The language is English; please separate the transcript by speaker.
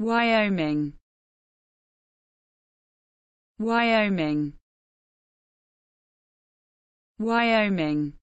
Speaker 1: Wyoming Wyoming Wyoming